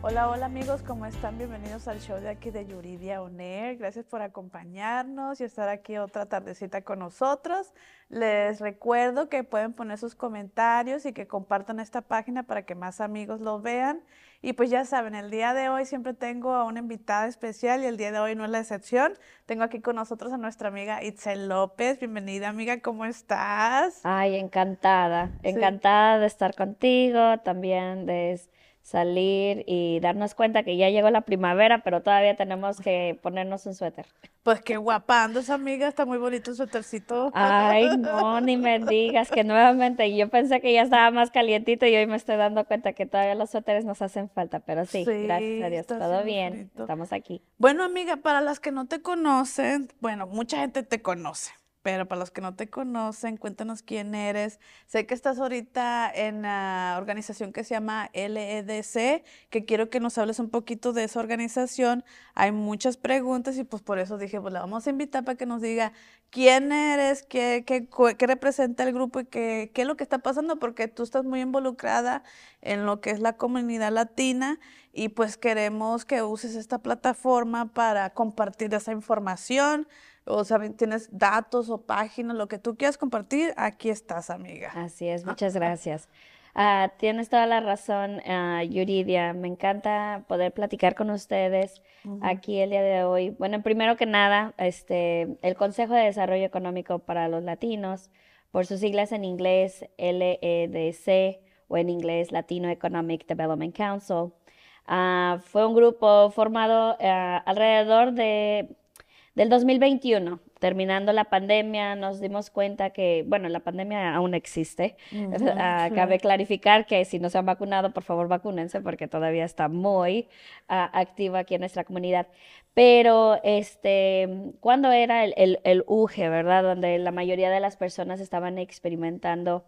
Hola, hola amigos, ¿cómo están? Bienvenidos al show de aquí de Yuridia Oner. Gracias por acompañarnos y estar aquí otra tardecita con nosotros. Les recuerdo que pueden poner sus comentarios y que compartan esta página para que más amigos lo vean. Y pues ya saben, el día de hoy siempre tengo a una invitada especial y el día de hoy no es la excepción. Tengo aquí con nosotros a nuestra amiga Itzel López. Bienvenida amiga, ¿cómo estás? Ay, encantada, encantada de estar contigo, también de salir y darnos cuenta que ya llegó la primavera, pero todavía tenemos que ponernos un suéter. Pues qué guapando esa amiga, está muy bonito el suétercito. Ay, no, ni me digas que nuevamente yo pensé que ya estaba más calientito y hoy me estoy dando cuenta que todavía los suéteres nos hacen falta, pero sí, gracias a Dios, todo bien, estamos aquí. Bueno, amiga, para las que no te conocen, bueno, mucha gente te conoce, pero para los que no te conocen, cuéntanos quién eres. Sé que estás ahorita en la organización que se llama LEDC, que quiero que nos hables un poquito de esa organización. Hay muchas preguntas y pues por eso dije, pues la vamos a invitar para que nos diga quién eres, qué, representa el grupo y qué es lo que está pasando, porque tú estás muy involucrada en lo que es la comunidad latina y pues queremos que uses esta plataforma para compartir esa información o sea, tienes datos o páginas, lo que tú quieras compartir, aquí estás, amiga. Así es, ah. muchas gracias. Ah, tienes toda la razón, ah, Yuridia. Me encanta poder platicar con ustedes aquí el día de hoy. Bueno, primero que nada, este, el Consejo de Desarrollo Económico para los Latinos, por sus siglas en inglés LEDC o en inglés Latino Economic Development Council, fue un grupo formado alrededor de del 2021, terminando la pandemia, nos dimos cuenta que, bueno, la pandemia aún existe. Ah, cabe clarificar que si no se han vacunado, por favor vacúnense porque todavía está muy ah, activa aquí en nuestra comunidad. Pero, este, cuando era el, UGE, ¿verdad? Donde la mayoría de las personas estaban experimentando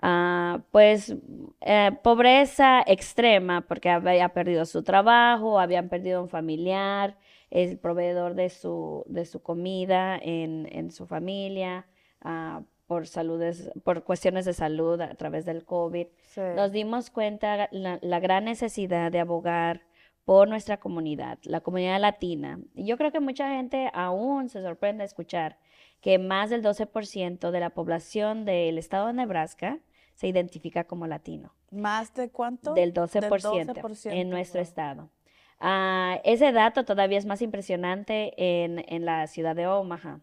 ah, pues eh, pobreza extrema, porque había perdido su trabajo, habían perdido un familiar, el proveedor de su, de su comida en, su familia, ah, por, saludes, por cuestiones de salud a través del COVID. Nos dimos cuenta la, la gran necesidad de abogar por nuestra comunidad, la comunidad latina. Y yo creo que mucha gente aún se sorprende escuchar que más del 12% de la población del estado de Nebraska se identifica como latino. ¿Más de cuánto? del 12%. en nuestro estado. Ah, ese dato todavía es más impresionante en, la ciudad de Omaha.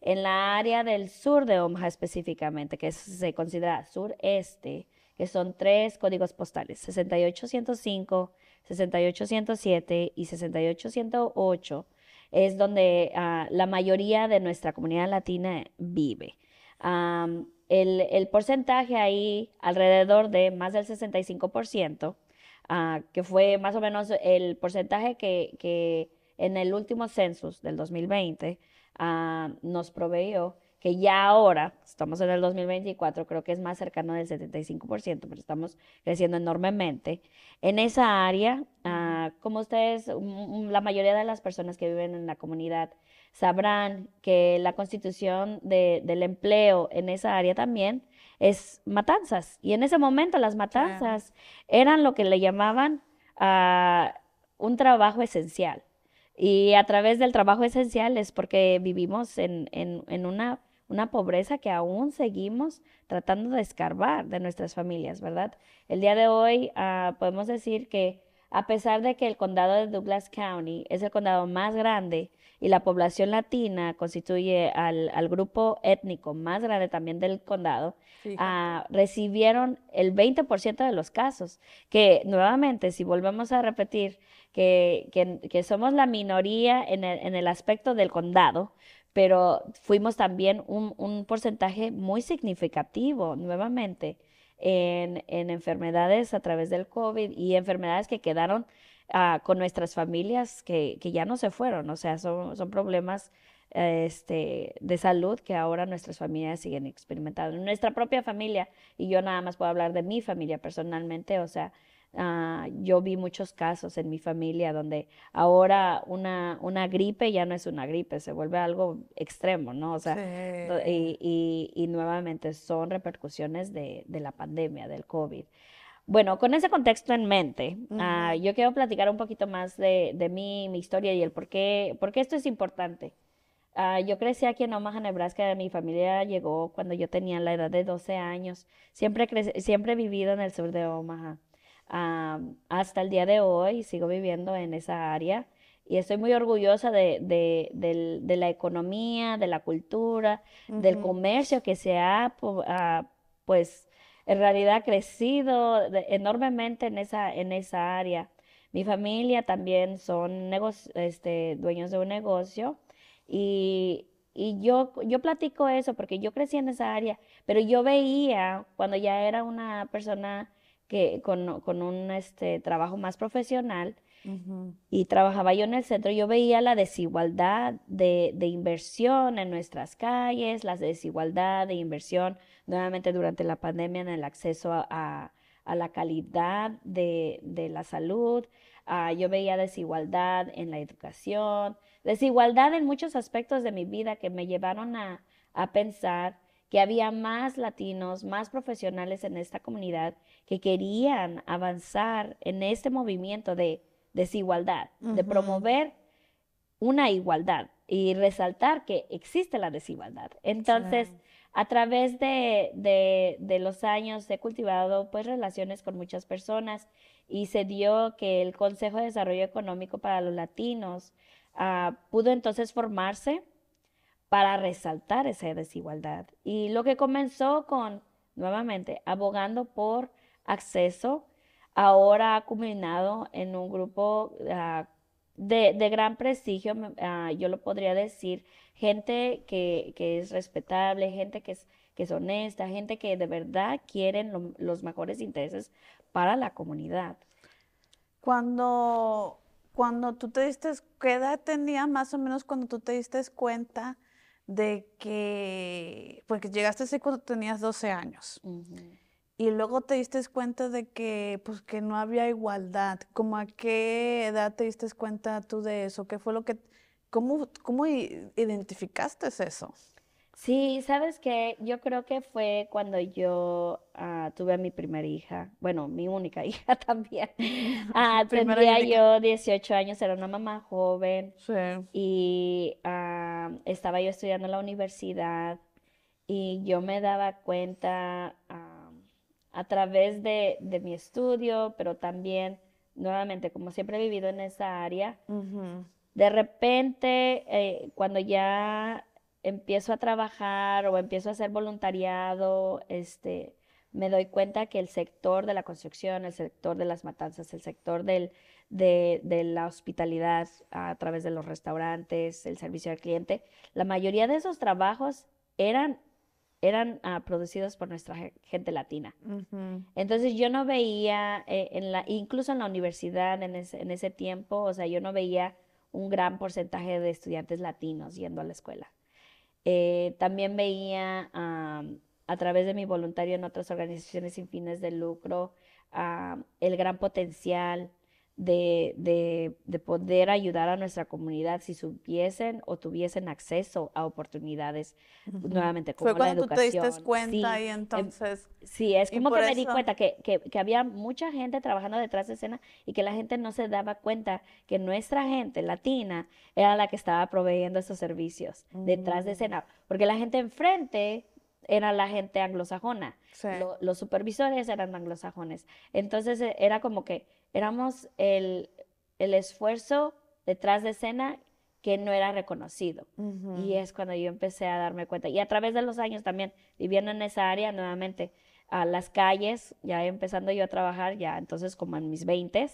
En la área del sur de Omaha específicamente, que se considera sureste, que son tres códigos postales, 6805, 6807 y 6808, es donde ah, la mayoría de nuestra comunidad latina vive. el porcentaje ahí, alrededor de más del 65%, Ah, que fue más o menos el porcentaje que, en el último census del 2020 ah, nos proveyó, que ya ahora, estamos en el 2024, creo que es más cercano del 75%, pero estamos creciendo enormemente. En esa área, ah, como ustedes, mm, mm, la mayoría de las personas que viven en la comunidad sabrán que la constitución del empleo en esa área también es matanzas. Y en ese momento las matanzas eran lo que le llamaban un trabajo esencial. Y a través del trabajo esencial es porque vivimos en, una, una, pobreza que aún seguimos tratando de escarbar de nuestras familias, ¿verdad? El día de hoy ah, podemos decir que a pesar de que el condado de Douglas County es el condado más grande y la población latina constituye al, grupo étnico más grande también del condado, ah, recibieron el 20% de los casos, que nuevamente, si volvemos a repetir que, que, que somos la minoría en el, en el aspecto del condado, pero fuimos también un, un, porcentaje muy significativo nuevamente en, en, enfermedades a través del COVID y enfermedades que quedaron Ah, con nuestras familias que, que, ya no se fueron, o sea, son, problemas este, de salud que ahora nuestras familias siguen experimentando. Nuestra propia familia, y yo nada más puedo hablar de mi familia personalmente, o sea, ah, yo vi muchos casos en mi familia donde ahora una, una gripe ya no es una gripe, se vuelve algo extremo, ¿no? O sea, y, nuevamente son repercusiones de, de la pandemia, del COVID. Bueno, con ese contexto en mente, ah, yo quiero platicar un poquito más de, mí, mi historia y el por qué, por esto es importante. Ah, yo crecí aquí en Omaha, Nebraska. Mi familia llegó cuando yo tenía la edad de 12 años. Siempre, siempre he vivido en el sur de Omaha. Ah, hasta el día de hoy sigo viviendo en esa área y estoy muy orgullosa de, la economía, de la cultura, del comercio que se ha pues en realidad ha crecido enormemente en esa, en esa área. Mi familia también son este, dueños de un negocio y, yo, yo platico eso porque yo crecí en esa área, pero yo veía cuando ya era una persona que, con, un este, trabajo más profesional, y trabajaba yo en el centro, yo veía la desigualdad de, de, inversión en nuestras calles, la desigualdad de inversión nuevamente durante la pandemia en el acceso a, a, la calidad de, de la salud, ah, yo veía desigualdad en la educación, desigualdad en muchos aspectos de mi vida que me llevaron a, a pensar que había más latinos, más profesionales en esta comunidad que querían avanzar en este movimiento de desigualdad, de promover una igualdad y resaltar que existe la desigualdad. Entonces, a través de, los años he cultivado pues relaciones con muchas personas y se dio que el Consejo de Desarrollo Económico para los Latinos ah, pudo entonces formarse para resaltar esa desigualdad. Y lo que comenzó con, nuevamente, abogando por acceso ahora ha culminado en un grupo ah, de, gran prestigio, ah, yo lo podría decir, gente que, es respetable, gente que es, que honesta, gente que de verdad quieren los mejores intereses para la comunidad. Cuando, cuando tú te diste, ¿qué edad tenía más o menos cuando tú te diste cuenta de que, porque llegaste así cuando tenías 12 años? y luego te diste cuenta de que, pues, que no había igualdad. ¿Cómo a qué edad te diste cuenta tú de eso? ¿Qué fue lo que, cómo, cómo identificaste eso? Sí, sabes que yo creo que fue cuando yo ah, tuve a mi primera hija, bueno, mi única hija también. Uh, tendría yo 18 años, era una mamá joven sí. y ah, estaba yo estudiando en la universidad y yo me daba cuenta a través de, mi estudio, pero también, nuevamente, como siempre he vivido en esa área, de repente, eh, cuando ya empiezo a trabajar o empiezo a hacer voluntariado, este, me doy cuenta que el sector de la construcción, el sector de las matanzas, el sector del, de, de, la hospitalidad a través de los restaurantes, el servicio al cliente, la mayoría de esos trabajos eran eran ah, producidos por nuestra gente latina. Entonces yo no veía, eh, incluso en la universidad en ese, tiempo, o sea, yo no veía un gran porcentaje de estudiantes latinos yendo a la escuela. Eh, también veía ah, a través de mi voluntario en otras organizaciones sin fines de lucro ah, el gran potencial de, poder ayudar a nuestra comunidad si supiesen o tuviesen acceso a oportunidades nuevamente como Fue cuando tú te diste cuenta y em, entonces... sí, es como que me di cuenta que, había mucha gente trabajando detrás de escena y que la gente no se daba cuenta que nuestra gente latina era la que estaba proveyendo esos servicios detrás de mm. escena, porque la gente enfrente era la gente anglosajona, los supervisores eran anglosajones, entonces e, era como que éramos el, esfuerzo detrás de escena que no era reconocido. Y es cuando yo empecé a darme cuenta. Y a través de los años también, viviendo en esa área nuevamente, a las calles, ya empezando yo a trabajar, ya entonces como en mis 20,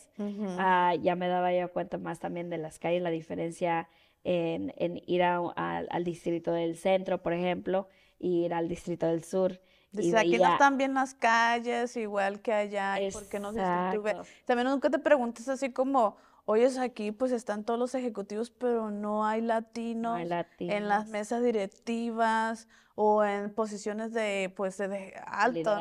ah, ya me daba yo cuenta más también de las calles, la diferencia en, ir a, al distrito del centro, por ejemplo, ir al distrito del sur. Dice, aquí no están bien las calles, igual que allá, ¿por qué no se También nunca te preguntas así como, Hoy es aquí, pues están todos los ejecutivos, pero no hay latinos, en las mesas directivas o en posiciones de, pues, de, alto,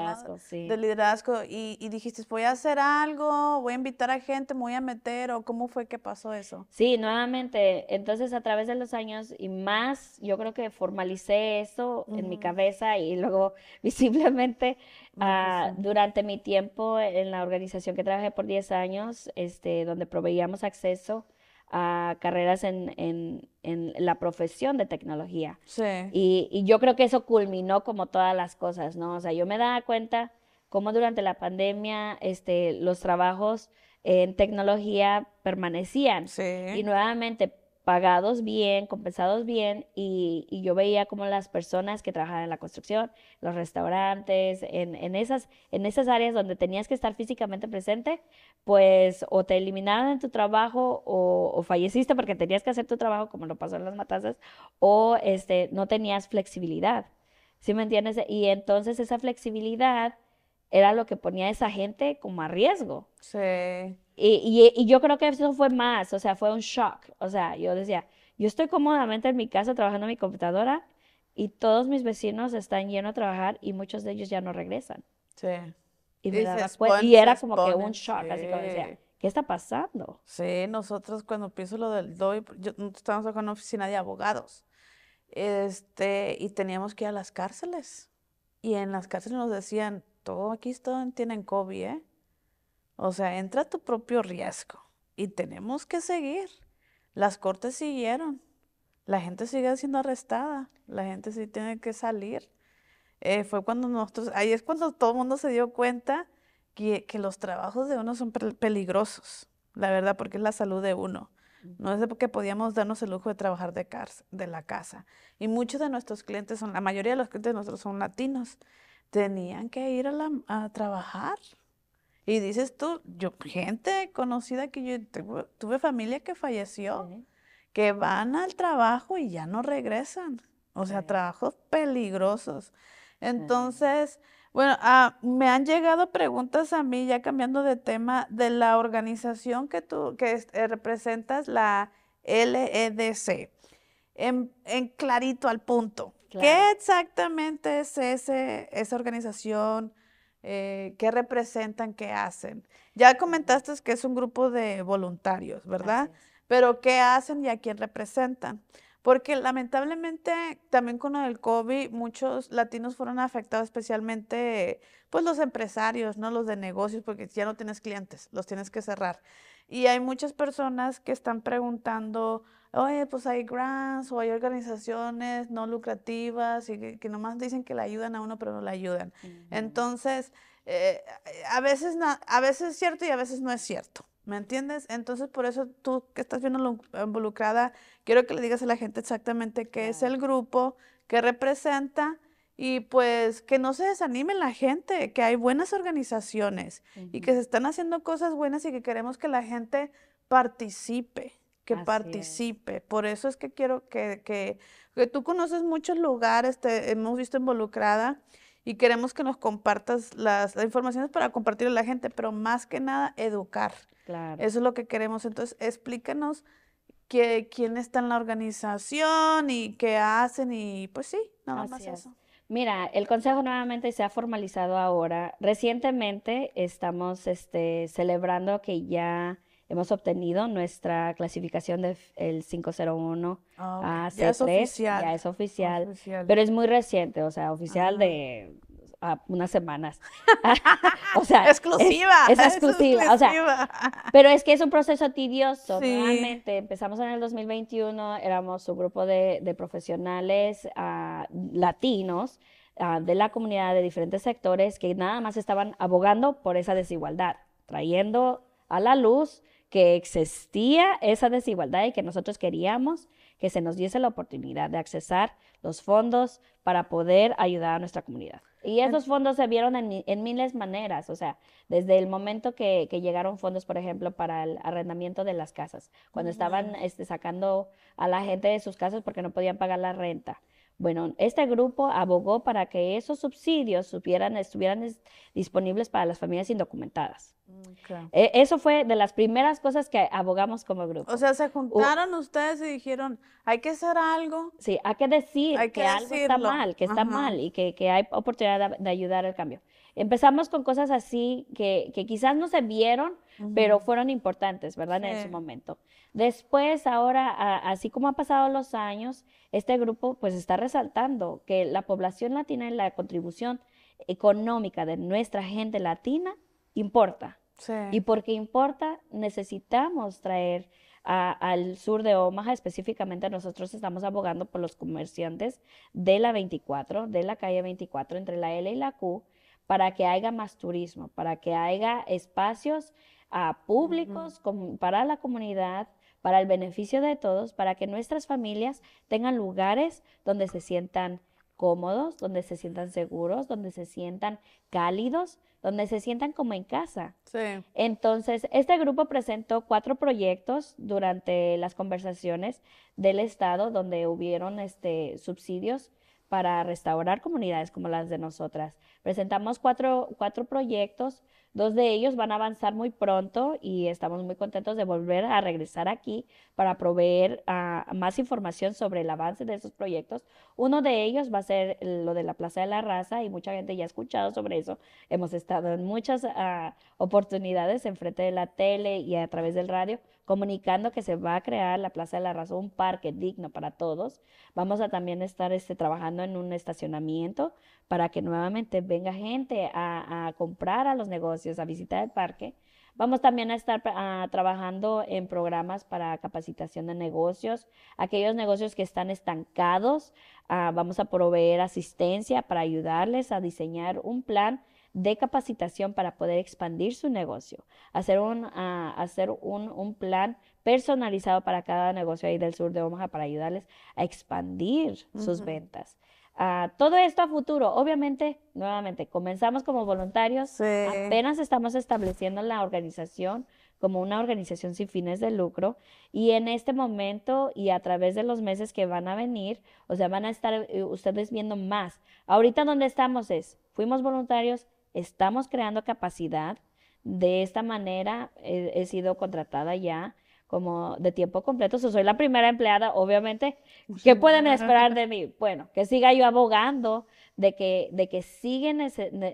de liderazgo. Y, dijiste, voy a hacer algo, voy a invitar a gente, me voy a meter, o cómo fue que pasó eso. Sí, nuevamente, entonces a través de los años y más, yo creo que formalicé eso en mi cabeza y luego visiblemente Ah, durante mi tiempo en la organización que trabajé por 10 años, este, donde proveíamos acceso a carreras en, la profesión de tecnología. Sí. Y, yo creo que eso culminó como todas las cosas, ¿no? O sea, yo me daba cuenta cómo durante la pandemia este, los trabajos en tecnología permanecían. Sí. Y nuevamente pagados bien, compensados bien, y, yo veía como las personas que trabajaban en la construcción, los restaurantes, en, esas, en esas áreas donde tenías que estar físicamente presente, pues o te eliminaron en tu trabajo o, o, falleciste porque tenías que hacer tu trabajo, como lo pasó en las matanzas, o este, no tenías flexibilidad, ¿sí me entiendes? Y entonces esa flexibilidad era lo que ponía a esa gente como a riesgo. Sí. Y, yo creo que eso fue más, o sea, fue un shock. O sea, yo decía, yo estoy cómodamente en mi casa trabajando en mi computadora y todos mis vecinos están llenos a trabajar y muchos de ellos ya no regresan. Sí. Y, era como que un shock, así como decía, ¿qué está pasando? Sí, nosotros cuando pienso lo del DOI, yo, estábamos en una oficina de abogados este, y teníamos que ir a las cárceles. Y en las cárceles nos decían, todo aquí todo tienen COVID, ¿eh? O sea, entra a tu propio riesgo y tenemos que seguir. Las cortes siguieron, la gente sigue siendo arrestada, la gente sí tiene que salir. Eh, fue cuando nosotros, ahí es cuando todo el mundo se dio cuenta que, los trabajos de uno son peligrosos, la verdad, porque es la salud de uno. No es porque podíamos darnos el lujo de trabajar de, de, la casa. Y muchos de nuestros clientes, son, la mayoría de los clientes nuestros son latinos, tenían que ir a trabajar y dices tú, yo, gente conocida que yo tuve, familia que falleció, que van al trabajo y ya no regresan. O sea, trabajos peligrosos. Entonces, bueno, ah, me han llegado preguntas a mí, ya cambiando de tema, de la organización que tú que eh, representas, la LEDC. En, clarito al punto. ¿Qué exactamente es ese, esa organización? Eh, qué representan, qué hacen. Ya comentaste que es un grupo de voluntarios, ¿verdad? Pero qué hacen y a quién representan. Porque lamentablemente también con el COVID muchos latinos fueron afectados, especialmente pues los empresarios, ¿no? Los de negocios, porque ya no tienes clientes, los tienes que cerrar. Y hay muchas personas que están preguntando, oye, pues hay grants o hay organizaciones no lucrativas y que, nomás dicen que le ayudan a uno, pero no le ayudan. Entonces, eh, a, veces a veces es cierto y a veces no es cierto. ¿Me entiendes? Entonces, por eso tú que estás viendo involucrada, quiero que le digas a la gente exactamente qué es el grupo, qué representa y pues que no se desanime la gente, que hay buenas organizaciones y que se están haciendo cosas buenas y que queremos que la gente participe que participe. Por eso es que quiero que, que, tú conoces muchos lugares, te hemos visto involucrada y queremos que nos compartas las, informaciones para compartir a la gente, pero más que nada educar. Claro. Eso es lo que queremos. Entonces, explícanos que, quién está en la organización y qué hacen y pues sí, nada más eso. Mira, el consejo nuevamente se ha formalizado ahora. Recientemente estamos este, celebrando que ya hemos obtenido nuestra clasificación del de 501 ah, a C3. Ya es oficial. Pero es muy reciente, o sea, oficial ah. de unas semanas. o sea, exclusiva. Es, exclusiva. Es exclusiva. O sea, pero es que es un proceso tedioso. Realmente empezamos en el 2021, éramos un grupo de, profesionales ah, latinos de la comunidad de diferentes sectores que nada más estaban abogando por esa desigualdad, trayendo a la luz que existía esa desigualdad y que nosotros queríamos que se nos diese la oportunidad de accesar los fondos para poder ayudar a nuestra comunidad. Y esos fondos se vieron en, en miles maneras, o sea, desde el momento que, que, llegaron fondos, por ejemplo, para el arrendamiento de las casas, cuando estaban este, sacando a la gente de sus casas porque no podían pagar la renta. Bueno, este grupo abogó para que esos subsidios supieran, estuvieran disponibles para las familias indocumentadas. Mm, e-, eso fue de las primeras cosas que abogamos como grupo. O sea, se juntaron ustedes y dijeron, hay que hacer algo. Sí, hay que decir que, algo está mal, que está mal y que, hay oportunidad de ayudar al cambio empezamos con cosas así que, quizás no se vieron, pero fueron importantes, ¿verdad? En ese momento. Después, ahora, así como han pasado los años, este grupo pues está resaltando que la población latina y la contribución económica de nuestra gente latina importa. Sí. Y porque importa, necesitamos traer al sur de Omaha, específicamente nosotros estamos abogando por los comerciantes de la 24, de la calle 24, entre la L y la Q, para que haya más turismo, para que haya espacios ah, públicos para la comunidad, para el beneficio de todos, para que nuestras familias tengan lugares donde se sientan cómodos, donde se sientan seguros, donde se sientan cálidos, donde se sientan como en casa. Entonces, este grupo presentó cuatro proyectos durante las conversaciones del Estado donde hubieron este, subsidios para restaurar comunidades como las de nosotras. Presentamos cuatro, cuatro proyectos, dos de ellos van a avanzar muy pronto y estamos muy contentos de volver a regresar aquí para proveer ah, más información sobre el avance de esos proyectos. Uno de ellos va a ser lo de la Plaza de la Raza y mucha gente ya ha escuchado sobre eso. Hemos estado en muchas ah, oportunidades en frente de la tele y a través del radio comunicando que se va a crear la Plaza de la Razón, un parque digno para todos. Vamos a también estar este, trabajando en un estacionamiento para que nuevamente venga gente a, comprar a los negocios, a visitar el parque. Vamos también a estar ah, trabajando en programas para capacitación de negocios. Aquellos negocios que están estancados, ah, vamos a proveer asistencia para ayudarles a diseñar un plan de capacitación para poder expandir su negocio, hacer un, ah, hacer un, un plan personalizado para cada negocio ahí del sur de Omaha para ayudarles a expandir sus ventas. Ah, todo esto a futuro. Obviamente, nuevamente, comenzamos como voluntarios, apenas estamos estableciendo la organización como una organización sin fines de lucro y en este momento y a través de los meses que van a venir, o sea, van a estar eh, ustedes viendo más. Ahorita donde estamos es, fuimos voluntarios, Estamos creando capacidad. De esta manera eh, he, sido contratada ya como de tiempo completo. soy la primera empleada, obviamente. Pues ¿Qué pueden esperar de mí? Bueno, que siga yo abogando de que, de que sigue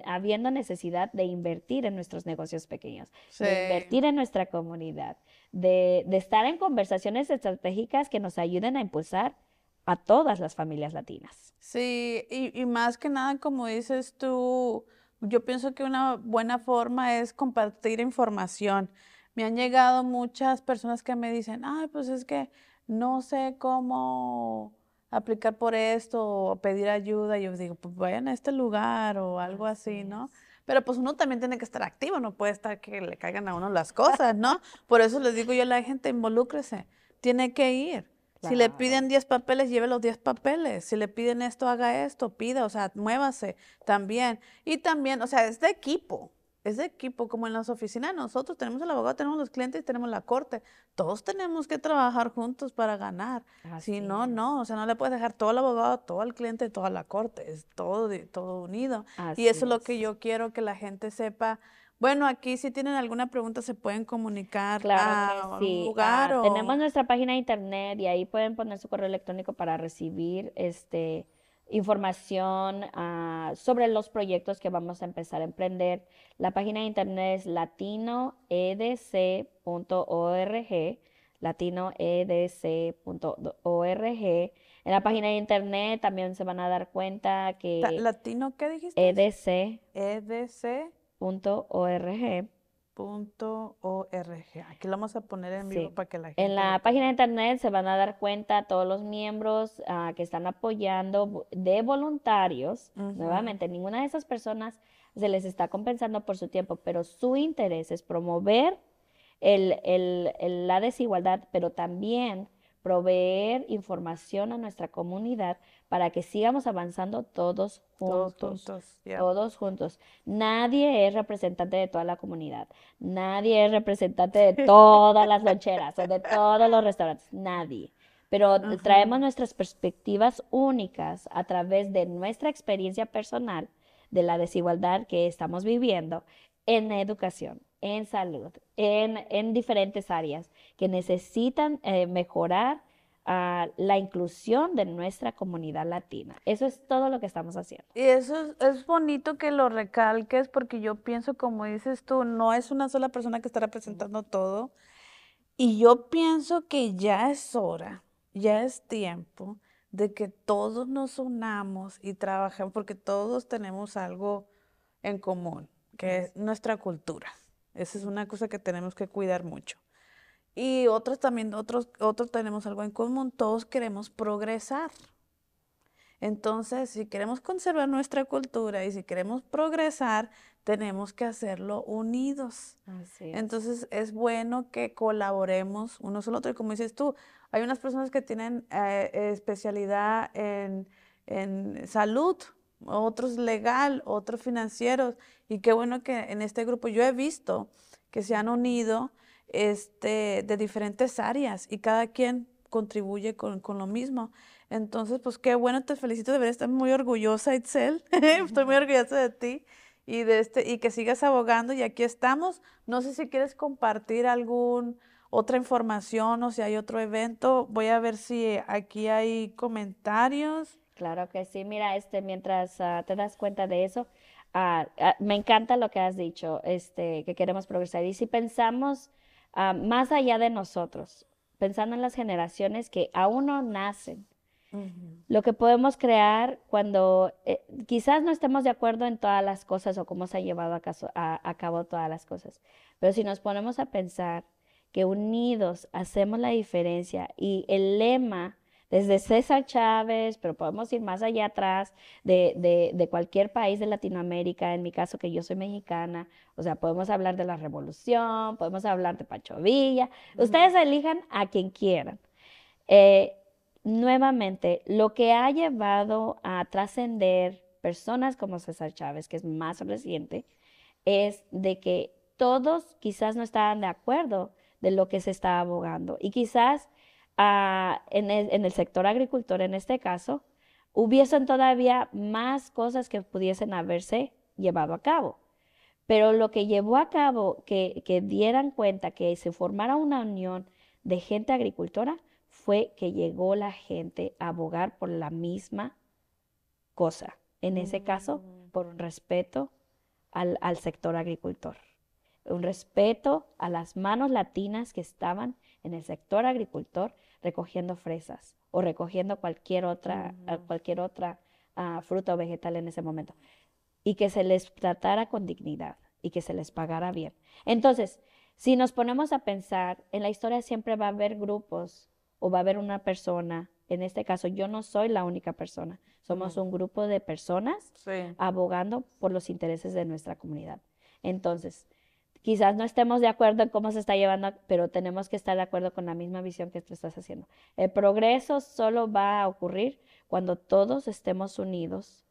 habiendo necesidad de invertir en nuestros negocios pequeños, de invertir en nuestra comunidad, de, estar en conversaciones estratégicas que nos ayuden a impulsar a todas las familias latinas. Sí, y más que nada, como dices tú, yo pienso que una buena forma es compartir información. Me han llegado muchas personas que me dicen, ay, pues es que no sé cómo aplicar por esto o pedir ayuda. yo digo, pues vayan a este lugar o algo así, ¿no? Pero pues uno también tiene que estar activo, no puede estar que le caigan a uno las cosas, ¿no? Por eso les digo yo a la gente, involúcrese, tiene que ir. Si le piden 10 papeles, lleve los 10 papeles. Si le piden esto, haga esto, pida, o sea, muévase también. Y también, o sea, es de equipo, es de equipo, como en las oficinas. Nosotros tenemos el abogado, tenemos los clientes, tenemos la corte. Todos tenemos que trabajar juntos para ganar. Si no, no, o sea, no le puedes dejar todo el abogado, todo el cliente, toda la corte. Es todo, todo unido. y eso es lo que yo quiero que la gente sepa bueno, aquí si tienen alguna pregunta se pueden comunicar Claro a lugar ah, o... tenemos nuestra página de internet y ahí pueden poner su correo electrónico para recibir este, información ah, sobre los proyectos que vamos a empezar a emprender. La página de internet es latinoedc.org, latinoedc.org. En la página de internet también se van a dar cuenta que ¿Latino qué dijiste? edc, EDC. .org. .org. Aquí lo vamos a poner en vivo para que la gente... En la página de internet se van a dar cuenta todos los miembros ah, que están apoyando de voluntarios. Nuevamente, ninguna de esas personas se les está compensando por su tiempo, pero su interés es promover la desigualdad, pero también proveer información a nuestra comunidad para que sigamos avanzando todos juntos. Todos juntos. Nadie es representante de toda la comunidad. Nadie es representante de todas las loncheras o de todos los restaurantes. Nadie. Pero traemos nuestras perspectivas únicas a través de nuestra experiencia personal de la desigualdad que estamos viviendo en educación, en salud, en, en diferentes áreas que necesitan eh, mejorar a la inclusión de nuestra comunidad latina. Eso es todo lo que estamos haciendo. Y eso es, bonito que lo recalques porque yo pienso, como dices tú, no es una sola persona que está representando todo. Y yo pienso que ya es hora, ya es tiempo de que todos nos unamos y trabajemos porque todos tenemos algo en común, que es nuestra cultura. Esa es una cosa que tenemos que cuidar mucho. Y otros también, otros, otros tenemos algo en común, todos queremos progresar. Entonces, si queremos conservar nuestra cultura y si queremos progresar, tenemos que hacerlo unidos. Entonces, es bueno que colaboremos unos con otro. Y como dices tú, hay unas personas que tienen eh, especialidad en, en salud, otros legal, otros financieros. Y qué bueno que en este grupo yo he visto que se han unido este, de diferentes áreas y cada quien contribuye con, con, lo mismo. Entonces, pues qué bueno, te felicito, de ver, estar muy orgullosa, Itzel. Estoy muy orgullosa de ti y, de este, y que sigas abogando y aquí estamos. No sé si quieres compartir algún otra información o si hay otro evento. Voy a ver si aquí hay comentarios. Claro que sí. Mira, este, mientras ah, te das cuenta de eso, ah, ah, me encanta lo que has dicho, este, que queremos progresar. Y si pensamos Ah, más allá de nosotros, pensando en las generaciones que aún no nacen. Lo que podemos crear cuando eh, quizás no estemos de acuerdo en todas las cosas o cómo se han llevado a cabo todas las cosas, pero si nos ponemos a pensar que unidos hacemos la diferencia y el lema desde César Chávez, pero podemos ir más allá atrás de, cualquier país de Latinoamérica, en mi caso que yo soy mexicana, o sea, podemos hablar de la revolución, podemos hablar de Pachovilla, Villa ustedes elijan a quien quieran. Eh, nuevamente, lo que ha llevado a trascender personas como César Chávez, que es más reciente, es de que todos quizás no estaban de acuerdo de lo que se estaba abogando y quizás en, el, sector agricultor en este caso, hubiesen todavía más cosas que pudiesen haberse llevado a cabo. Pero lo que llevó a cabo, que, dieran cuenta que se formara una unión de gente agricultora, fue que llegó la gente a abogar por la misma cosa. En ese caso, mm. por un respeto al, al sector agricultor, un respeto a las manos latinas que estaban en el sector agricultor recogiendo fresas o recogiendo cualquier otra, ah, mm. cualquier otra ah, fruta o vegetal en ese momento. Y que se les tratara con dignidad y que se les pagara bien. Entonces, si nos ponemos a pensar, en la historia siempre va a haber grupos o va a haber una persona. En este caso, yo no soy la única persona. Somos un grupo de personas abogando por los intereses de nuestra comunidad. Entonces, Quizás no estemos de acuerdo en cómo se está llevando, pero tenemos que estar de acuerdo con la misma visión que tú estás haciendo. El progreso solo va a ocurrir cuando todos estemos unidos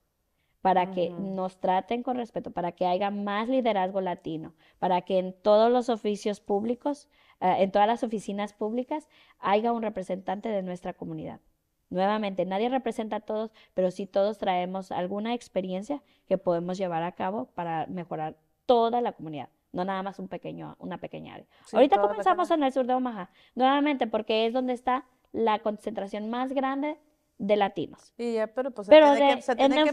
para que nos traten con respeto, para que haya más liderazgo latino, para que en todos los oficios públicos, eh, en todas las oficinas públicas, haya un representante de nuestra comunidad. Nuevamente, nadie representa a todos, pero sí todos traemos alguna experiencia que podemos llevar a cabo para mejorar toda la comunidad no nada más un pequeño, una pequeña área. Ahorita comenzamos en el sur de Omaha, nuevamente porque es donde está la concentración más grande de latinos. pero en el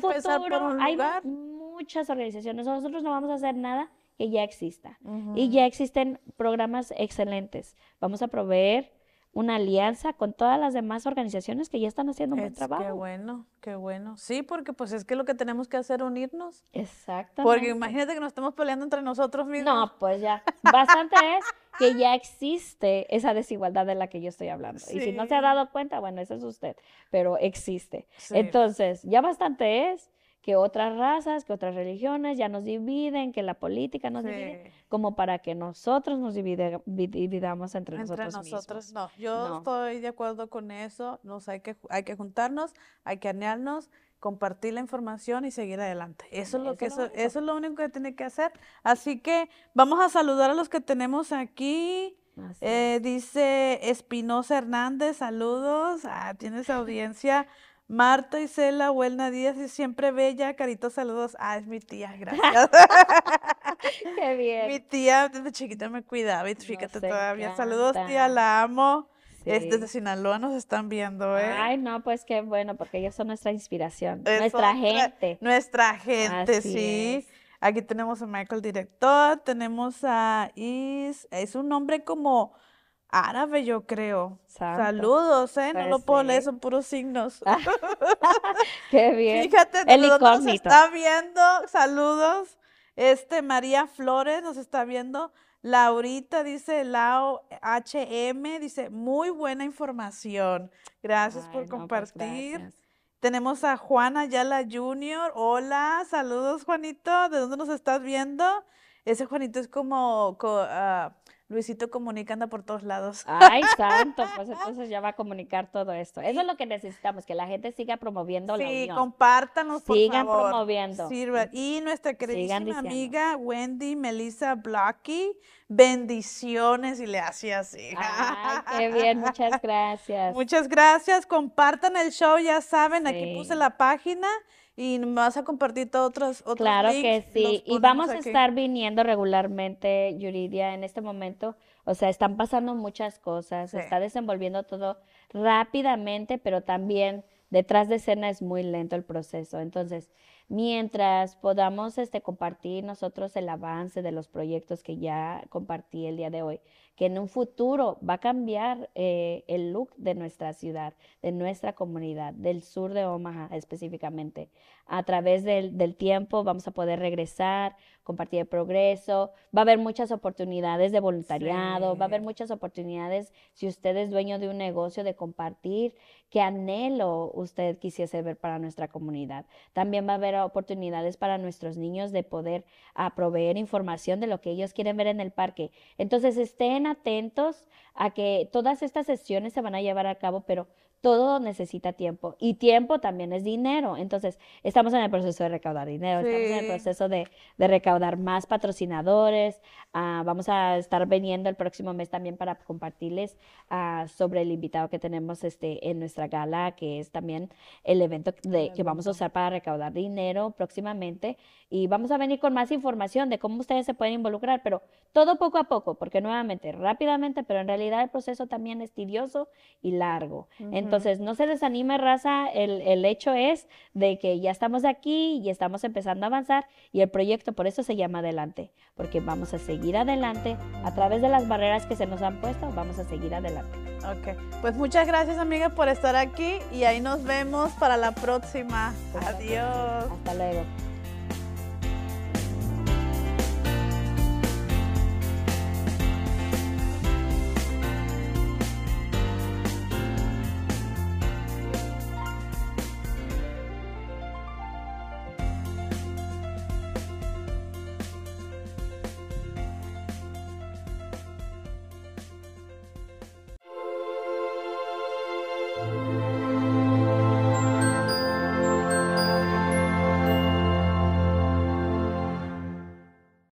Hay muchas organizaciones, nosotros no vamos a hacer nada que ya exista. Y ya existen programas excelentes. Vamos a proveer una alianza con todas las demás organizaciones que ya están haciendo un buen trabajo. Qué bueno, qué bueno. Sí, porque pues es que lo que tenemos que hacer es unirnos. Exactamente. Porque imagínate que nos estamos peleando entre nosotros mismos. No, pues ya. Bastante es que ya existe esa desigualdad de la que yo estoy hablando. Y si no se ha dado cuenta, bueno, ese es usted, pero existe. Entonces, ya bastante es que otras razas, que otras religiones ya nos dividen, que la política nos divide, como para que nosotros nos dividamos entre, nosotros, mismos. no. Yo estoy de acuerdo con eso. Nos hay que hay que juntarnos, hay que anearnos, compartir la información y seguir adelante. Eso es lo que es lo único que tiene que hacer. Así que vamos a saludar a los que tenemos aquí. Eh, dice Espinosa Hernández, saludos. Ah, tienes audiencia Marta Isela Huelna Díaz y siempre bella, carito saludos. Ah, es mi tía, gracias. Qué bien. Mi tía desde chiquita me cuidaba y fíjate todavía. Saludos, tía, la amo. Este, desde Sinaloa nos están viendo, ¿eh? Ay, no, pues qué bueno, porque ellos son nuestra inspiración, nuestra gente. Nuestra gente, sí. Aquí tenemos a Michael, director, tenemos a Is, es un nombre como árabe, yo creo. Saludos, ¿eh? No pues lo puedo leer, son puros signos. Ah, qué bien. Fíjate, El nos está viendo, saludos. Este, María Flores nos está viendo. Laurita dice, Lao HM, dice, muy buena información. Gracias por pues compartir. Tenemos a Juana Ayala Junior. Hola, saludos, Juanito. ¿De dónde nos estás viendo? Ese Juanito es como... Ah, Luisito Comunica anda por todos lados. Ay, tanto, pues entonces ya va a comunicar todo esto. Eso es lo que necesitamos, que la gente siga promoviendo sí, la unión. Sí, compártanos, por Sigan favor. Sigan promoviendo. Mm. Y nuestra queridísima amiga Wendy Melissa Blocky, bendiciones y le hacía así. Ay, qué bien, muchas gracias. Muchas gracias, compartan el show, ya saben, aquí puse la página y vas a compartir todos otros, cosas. Claro que sí, y vamos a estar viniendo regularmente, Yuridia, en este momento, o sea, están pasando muchas cosas, se está desenvolviendo todo rápidamente, pero también detrás de escena es muy lento el proceso, entonces mientras podamos este, compartir nosotros el avance de los proyectos que ya compartí el día de hoy, que en un futuro va a cambiar eh, el look de nuestra ciudad, de nuestra comunidad, del sur de Omaha específicamente. A través del tiempo vamos a poder regresar, compartir el progreso, va a haber muchas oportunidades de voluntariado, va a haber muchas oportunidades, si usted es dueño de un negocio, de compartir qué anhelo usted quisiese ver para nuestra comunidad. También va a haber oportunidades para nuestros niños de poder ah, proveer información de lo que ellos quieren ver en el parque. Entonces estén atentos a que todas estas sesiones se van a llevar a cabo, pero todo necesita tiempo y tiempo también es dinero. Entonces, estamos en el proceso de recaudar dinero, estamos en el proceso de, recaudar más patrocinadores. Ah, vamos a estar veniendo el próximo mes también para compartirles ah, sobre el invitado que tenemos este, en nuestra gala, que es también el evento de, que vamos a usar para recaudar dinero próximamente. Y vamos a venir con más información de cómo ustedes se pueden involucrar, pero todo poco a poco, porque nuevamente, rápidamente, pero en realidad el proceso también es tedioso y largo. Entonces, no se desanime, raza. El, el, hecho es de que ya estamos aquí y estamos empezando a avanzar y el proyecto por eso se llama Adelante, porque vamos a seguir adelante a través de las barreras que se nos han puesto, vamos a seguir adelante. Ok, pues muchas gracias amiga por estar aquí y ahí nos vemos para la próxima. Pues, Adiós. Hasta luego.